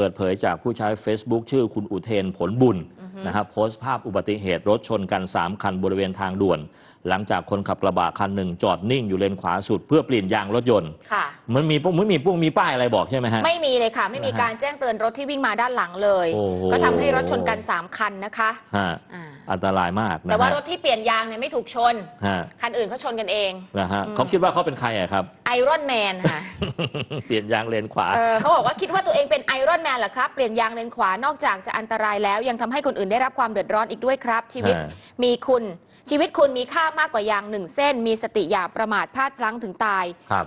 เปิดเผยจากผู้ใช้ Facebook ชื่อคุณอุเทนผลบุญนะครับโพสต์ภาพอุบัติเหตุรถชนกัน 3 คันบริเวณทางด่วน หลังจากคนขับกระบะคันหนึ่งจอดนิ่งอยู่เลนขวาสุด เพื่อเปลี่ยนยางรถยนต์ ค่ะมันมีมันมีปุ้งมีป้ายอะไรบอกใช่ไหมฮะ ไม่มีเลยค่ะ ไม่มีการแจ้งเตือนรถที่วิ่งมาด้านหลังเลย ก็ทำให้รถชนกัน 3 คันนะคะ ฮะอันตรายมากแต่ว่ารถที่เปลี่ยนยางเนี่ยไม่ถูกชนฮะคันอื่นเขาชนกันเองนะฮะเขาคิดว่าเขาเป็นใครอะครับไอรอนแมนค่ะเปลี่ยนยางเลนขวาเเขาบอกว่าคิดว่าตัวเองเป็นไอรอนแมนเหรอครับเปลี่ยนยางเลนขวานอกจากจะอันตรายแล้วยังทำให้คนอื่นได้รับความเดือดร้อนอีกด้วยครับ ชีวิตมีคุณ ชีวิตคุณมีค่ามากกว่ายางหนึ่งเส้น มีสติอย่าประมาทพลาดพลั้งถึงตายครับ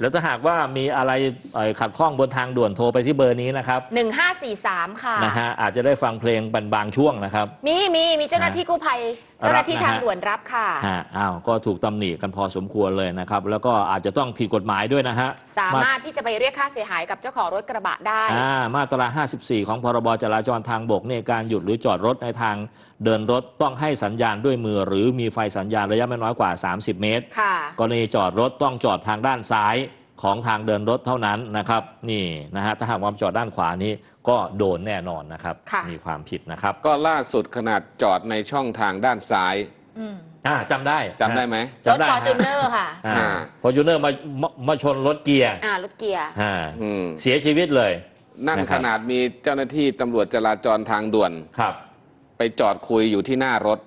แล้วถ้าหากว่ามีอะไรขัดข้องบนทางด่วนโทรไปที่เบอร์นี้นะครับ1543 ค่ะ นะฮะอาจจะได้ฟังเพลงบันบางช่วงนะครับ มีมีมีเจ้าหน้าที่กู้ภัยเจ้าหน้าที่ทางด่วนรับค่ะอ้าว ก็ถูกตำหนิกันพอสมควรเลยนะครับ แล้วก็อาจจะต้องผิดกฎหมายด้วยนะฮะ สามารถที่จะไปเรียกค่าเสียหายกับเจ้าของรถกระบะได้ มาตรา54 ของพรบจราจรทางบกในการหยุดหรือจอดรถในทางเดินรถต้องให้สัญญาณด้วยมือ หรือมีไฟสัญญาณระยะไม่น้อยกว่า 30 เมตรกรณีจอดรถต้องจอดทางด้านซ้ายของทางเดินรถเท่านั้นนะครับนี่นะฮะถ้าหากว่าจอดด้านขวานี้ก็โดนแน่นอนนะครับมีความผิดนะครับ ก็ล่าสุดขนาดจอดในช่องทางด้านซ้ายอ่าจำได้จำได้ไหมจำได้ฟอร์จูเนอร์ค่ะฟอร์จูเนอร์มามาชนรถเกียร์อ่ารถเกียร์อ่าเสียชีวิตเลย นั่นขนาดมีเจ้าหน้าที่ตำรวจจราจรทางด่วนครับ ไปจอดคุยอยู่ที่หน้ารถ